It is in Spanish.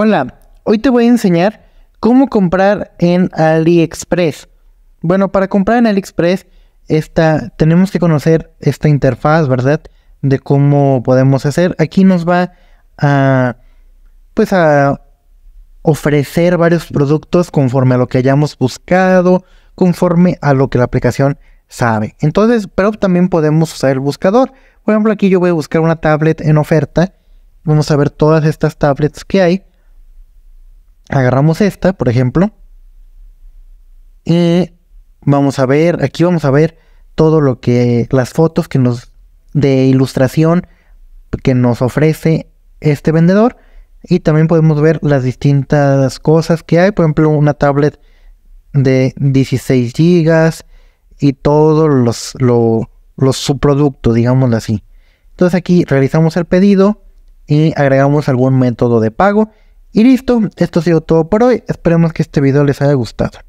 Hola, hoy te voy a enseñar cómo comprar en AliExpress. Bueno, para comprar en AliExpress tenemos que conocer esta interfaz, ¿verdad? De cómo podemos hacer. Aquí nos va a, pues a ofrecer varios productos conforme a lo que hayamos buscado, conforme a lo que la aplicación sabe. Entonces, pero también podemos usar el buscador. Por ejemplo, aquí yo voy a buscar una tablet en oferta. Vamos a ver todas estas tablets que hay agarramos esta, por ejemplo. Y vamos a ver, aquí vamos a ver todo lo que, las fotos que nos, de ilustración que nos ofrece este vendedor. Y también podemos ver las distintas cosas que hay. Por ejemplo, una tablet de 16 gigas y todos los, los subproductos, digámoslo así. Entonces aquí realizamos el pedido y agregamos algún método de pago y listo, esto ha sido todo por hoy. Esperemos que este video les haya gustado.